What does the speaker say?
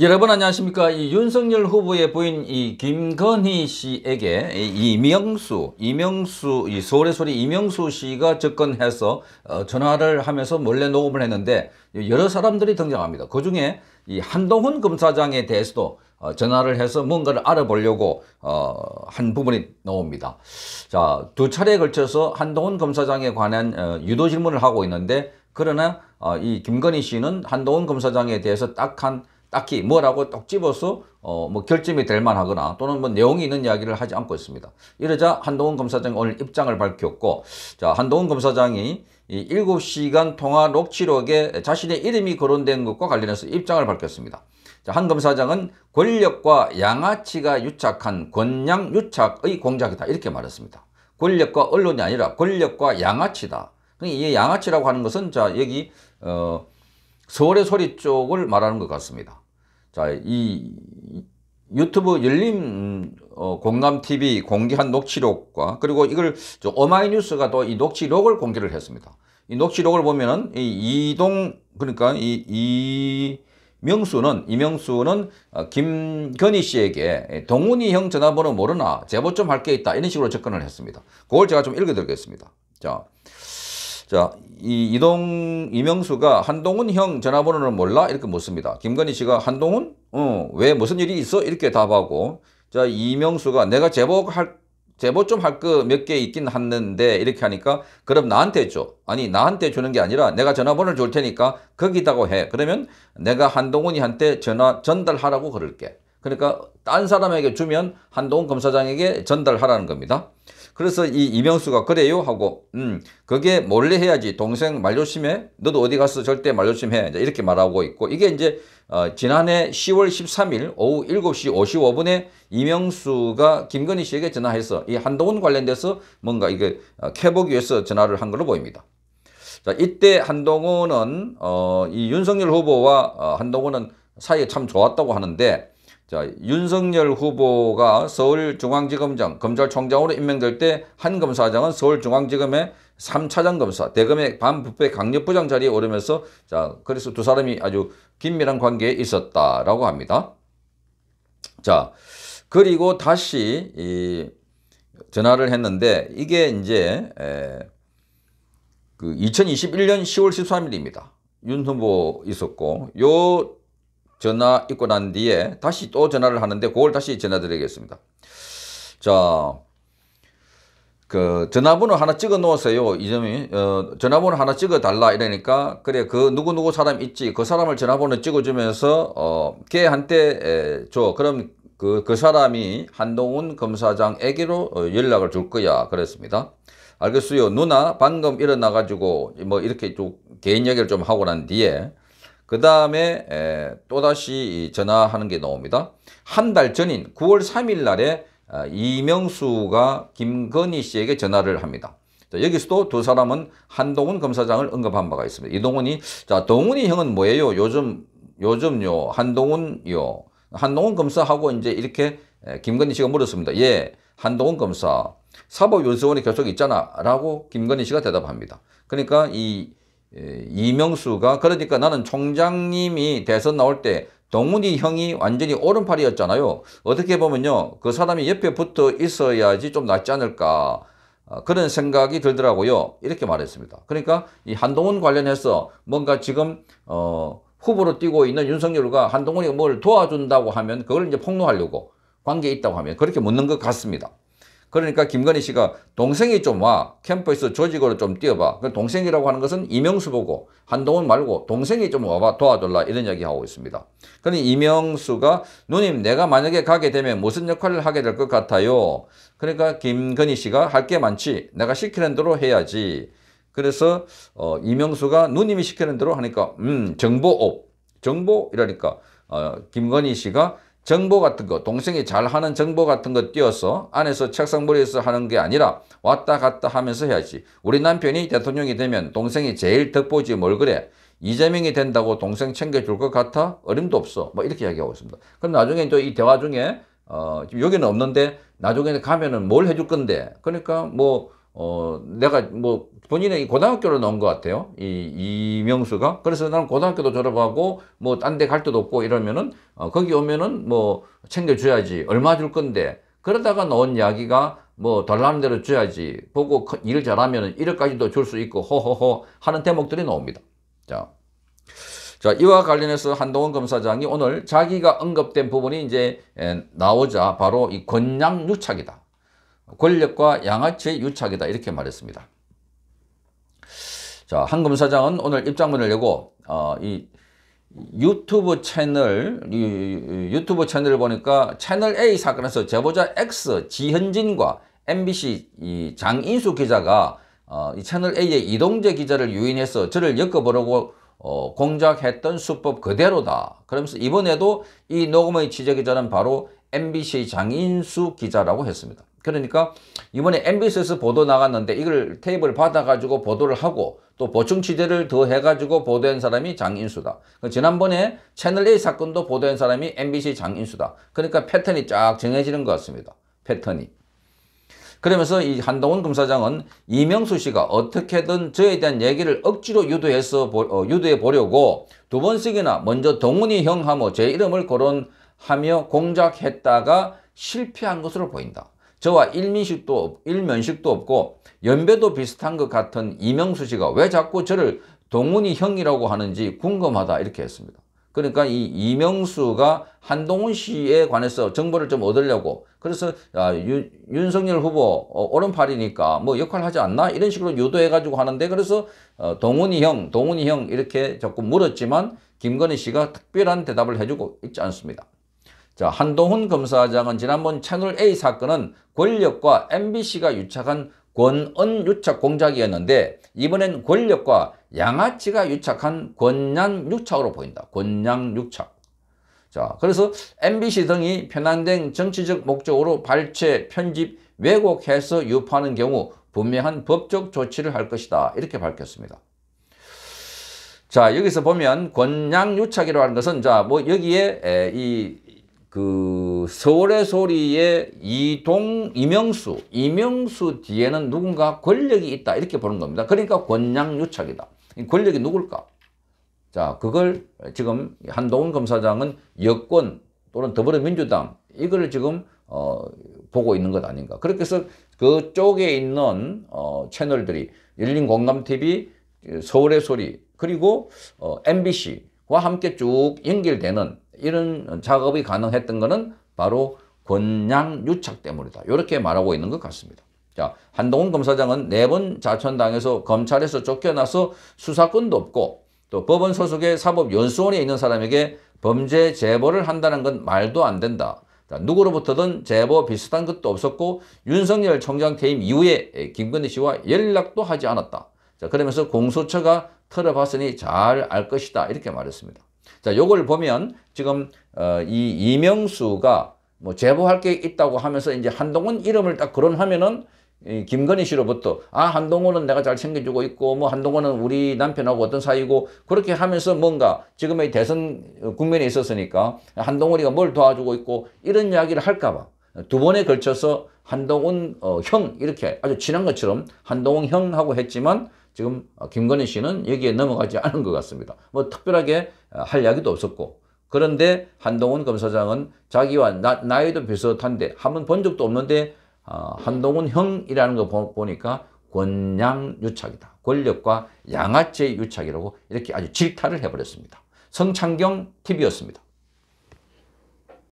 여러분 안녕하십니까 이 윤석열 후보의 부인 이 김건희 씨에게 이 이명수 이명수 이 서울의 소리 이명수 씨가 접근해서 어, 전화를 하면서 몰래 녹음을 했는데 여러 사람들이 등장합니다 그 중에 이 한동훈 검사장에 대해서도 어, 전화를 해서 뭔가를 알아보려고 어, 한 부분이 나옵니다 자 두 차례에 걸쳐서 한동훈 검사장에 관한 어, 유도 질문을 하고 있는데 그러나 어, 이 김건희 씨는 한동훈 검사장에 대해서 딱한 딱히 뭐라고 똑 집어서 어뭐 결점이 될 만하거나 또는 뭐 내용이 있는 이야기를 하지 않고 있습니다. 이러자 한동훈 검사장이 오늘 입장을 밝혔고 자 한동훈 검사장이 이 7시간 통화 녹취록에 자신의 이름이 거론된 것과 관련해서 입장을 밝혔습니다. 자, 한 검사장은 권력과 양아치가 유착한 권양 유착의 공작이다 이렇게 말했습니다. 권력과 언론이 아니라 권력과 양아치다. 그러니까 이 양아치라고 하는 것은 자 여기 어 서울의 소리 쪽을 말하는 것 같습니다. 자, 이 유튜브 열림 어, 공감TV 공개한 녹취록과 그리고 이걸 어마이뉴스가 또 이 녹취록을 공개를 했습니다. 이 녹취록을 보면은 이 이동 그러니까 이, 이 명수는 이명수는 어, 김건희 씨에게 동훈이 형 전화번호 모르나 제보 좀 할게 있다 이런 식으로 접근을 했습니다. 그걸 제가 좀 읽어드리겠습니다. 자, 자, 이 이동 이명수가 한동훈 형 전화번호를 몰라 이렇게 묻습니다. 김건희 씨가 한동훈 어, 왜 무슨 일이 있어 이렇게 답하고 자, 이명수가 내가 제보할 제보 좀 할 거 몇 개 있긴 했는데 이렇게 하니까 그럼 나한테 줘. 아니 나한테 주는 게 아니라 내가 전화번호를 줄 테니까 거기다고 해. 그러면 내가 한동훈이한테 전화 전달하라고 그럴게. 그러니까 딴 사람에게 주면 한동훈 검사장에게 전달하라는 겁니다. 그래서 이 이명수가 그래요 하고 음 그게 몰래 해야지 동생 말조심해 너도 어디 가서 절대 말조심해 이렇게 말하고 있고 이게 이제 어, 지난해 10월 13일 오후 7시 55분에 이명수가 김건희 씨에게 전화해서 이 한동훈 관련돼서 뭔가 이게 어, 캐보기 위해서 전화를 한 걸로 보입니다. 자, 이때 한동훈은 어, 이 윤석열 후보와 어, 한동훈은 사이에 참 좋았다고 하는데 자, 윤석열 후보가 서울중앙지검장 검찰총장으로 임명될 때 한 검사장은 서울중앙지검의 3차장 검사, 대검의 반부패 강력부장 자리에 오르면서 자, 그래서 두 사람이 아주 긴밀한 관계에 있었다라고 합니다. 자, 그리고 다시 이 전화를 했는데 이게 이제 에, 그 2021년 10월 13일입니다. 윤 후보 있었고 요 전화 입고난 뒤에 다시 또 전화를 하는데 그걸 다시 전화 드리겠습니다. 자, 그 전화번호 하나 찍어 놓으세요. 이 점이 어, 전화번호 하나 찍어 달라 이러니까 그래 그 누구 누구 사람 있지 그 사람을 전화번호 찍어주면서 어, 걔한테 에, 줘. 그럼 그, 그 사람이 한동훈 검사장에게로 어, 연락을 줄 거야. 그랬습니다. 알겠어요. 누나 방금 일어나가지고 뭐 이렇게 좀 개인 얘기를 좀 하고 난 뒤에 그 다음에 또다시 전화하는 게 나옵니다. 한 달 전인 9월 3일 날에 아, 이명수가 김건희 씨에게 전화를 합니다. 자, 여기서도 두 사람은 한동훈 검사장을 언급한 바가 있습니다. 이동훈이 자 동훈이 형은 뭐예요? 요즘 요즘요 한동훈요 한동훈 검사하고 이제 이렇게 김건희 씨가 물었습니다. 예 한동훈 검사 사법연수원이 계속 있잖아 라고 김건희 씨가 대답합니다. 그러니까 이 예, 이명수가 그러니까 나는 총장님이 대선 나올 때 동훈이 형이 완전히 오른팔이었잖아요. 어떻게 보면요. 그 사람이 옆에 붙어 있어야지 좀 낫지 않을까. 아, 그런 생각이 들더라고요. 이렇게 말했습니다. 그러니까 이 한동훈 관련해서 뭔가 지금 어, 후보로 뛰고 있는 윤석열과 한동훈이 뭘 도와준다고 하면 그걸 이제 폭로하려고 관계 있다고 하면 그렇게 묻는 것 같습니다. 그러니까 김건희 씨가 동생이 좀 와. 캠퍼에서 조직으로 좀 뛰어봐. 그 동생이라고 하는 것은 이명수 보고 한동훈 말고 동생이 좀 와봐 도와달라 이런 이야기하고 있습니다. 그러니 이명수가 누님 내가 만약에 가게 되면 무슨 역할을 하게 될 것 같아요. 그러니까 김건희 씨가 할 게 많지. 내가 시키는 대로 해야지. 그래서 어, 이명수가 누님이 시키는 대로 하니까 음 정보업 정보 이러니까 어, 김건희 씨가 정보 같은 거, 동생이 잘하는 정보 같은 거 띄어서 안에서 책상머리에서 하는 게 아니라 왔다 갔다 하면서 해야지. 우리 남편이 대통령이 되면 동생이 제일 덕보지 뭘 그래. 이재명이 된다고 동생 챙겨줄 것 같아? 어림도 없어. 뭐 이렇게 이야기하고 있습니다. 그럼 나중에 또 이 대화 중에 어, 지금 여기는 없는데 나중에 가면은 뭘 해줄 건데. 그러니까 뭐 어, 내가 뭐 본인의 고등학교를 넣은 것 같아요. 이 이명수가. 그래서 나는 고등학교도 졸업하고 뭐딴 데 갈 데도 없고 이러면은 어, 거기 오면은 뭐 챙겨줘야지. 얼마 줄 건데. 그러다가 나온 이야기가 뭐 달라는 대로 줘야지. 보고 일 잘하면은 1억까지도 줄 수 있고 호호호 하는 대목들이 나옵니다. 자. 자, 이와 관련해서 한동훈 검사장이 오늘 자기가 언급된 부분이 이제 나오자 바로 이 권양 유착이다. 권력과 양아치의 유착이다 이렇게 말했습니다. 자, 한 검사장은 오늘 입장문을 내고 어, 이 유튜브 채널 이, 유튜브 채널을 보니까 채널 A 사건에서 제보자 X 지현진과 MBC 이 장인수 기자가 어, 이 채널 A의 이동재 기자를 유인해서 저를 엮어보려고 어, 공작했던 수법 그대로다. 그러면서 이번에도 이 녹음의 취재 기자는 바로 MBC 장인수 기자라고 했습니다. 그러니까 이번에 MBC에서 보도 나갔는데 이걸 테이블 받아가지고 보도를 하고 또 보충 취재를 더 해가지고 보도한 사람이 장인수다. 그 지난번에 채널A 사건도 보도한 사람이 MBC 장인수다. 그러니까 패턴이 쫙 정해지는 것 같습니다. 패턴이. 그러면서 이 한동훈 검사장은 이명수 씨가 어떻게든 저에 대한 얘기를 억지로 유도해서 어, 유도해 보려고 두 번씩이나 먼저 동훈이 형하모 제 이름을 거론하며 공작했다가 실패한 것으로 보인다. 저와 일민식도 일면식도 없고 연배도 비슷한 것 같은 이명수 씨가 왜 자꾸 저를 동훈이 형이라고 하는지 궁금하다 이렇게 했습니다. 그러니까 이 이명수가 한동훈 씨에 관해서 정보를 좀 얻으려고 그래서 아, 윤, 윤석열 후보 어, 오른팔이니까 뭐 역할 하지 않나 이런 식으로 유도해 가지고 하는데 그래서 어, 동훈이 형 동훈이 형 이렇게 자꾸 물었지만 김건희 씨가 특별한 대답을 해주고 있지 않습니다. 자, 한동훈 검사장은 지난번 채널 A 사건은 권력과 MBC가 유착한 권언 유착 공작이었는데 이번엔 권력과 양아치가 유착한 권양 유착으로 보인다. 권양 유착. 자, 그래서 MBC 등이 편향된 정치적 목적으로 발췌, 편집, 왜곡해서 유포하는 경우 분명한 법적 조치를 할 것이다. 이렇게 밝혔습니다. 자, 여기서 보면 권양 유착이라고 하는 것은 자, 뭐여기 에, 이그 서울의 소리에 이동 이명수 이명수 뒤에는 누군가 권력이 있다 이렇게 보는 겁니다. 그러니까 권양유착이다. 권력이 누굴까? 자 그걸 지금 한동훈 검사장은 여권 또는 더불어민주당 이거를 지금 어, 보고 있는 것 아닌가. 그렇게 해서 그쪽에 있는 어, 채널들이 열린공감TV, 그 서울의 소리, 그리고 어, MBC와 함께 쭉 연결되는 이런 작업이 가능했던 것은 바로 권양 유착 때문이다. 이렇게 말하고 있는 것 같습니다. 자, 한동훈 검사장은 네 번 자천당해서 검찰에서 쫓겨나서 수사권도 없고 또 법원 소속의 사법연수원에 있는 사람에게 범죄 제보를 한다는 건 말도 안 된다. 자, 누구로부터든 제보 비슷한 것도 없었고 윤석열 총장 퇴임 이후에 김건희 씨와 연락도 하지 않았다. 자, 그러면서 공소처가 털어봤으니 잘 알 것이다. 이렇게 말했습니다. 자, 요걸 보면 지금 어, 이 이명수가 뭐 제보할 게 있다고 하면서 이제 한동훈 이름을 딱 그런 하면은이 김건희 씨로부터 아 한동훈은 내가 잘 챙겨주고 있고 뭐 한동훈은 우리 남편하고 어떤 사이고 그렇게 하면서 뭔가 지금의 대선 국면에 있었으니까 한동훈이가 뭘 도와주고 있고 이런 이야기를 할까봐 두 번에 걸쳐서 한동훈 어, 형 이렇게 아주 친한 것처럼 한동훈 형하고 했지만 지금 어, 김건희 씨는 여기에 넘어가지 않은 것 같습니다. 뭐 특별하게 어, 할 이야기도 없었고 그런데 한동훈 검사장은 자기와 나, 이도 비슷한데 한번본 적도 없는데 어, 한동훈 형이라는 거 보니까 권양유착이다. 권력과 양아치 유착이라고 이렇게 아주 질타를 해버렸습니다. 성창경 TV였습니다.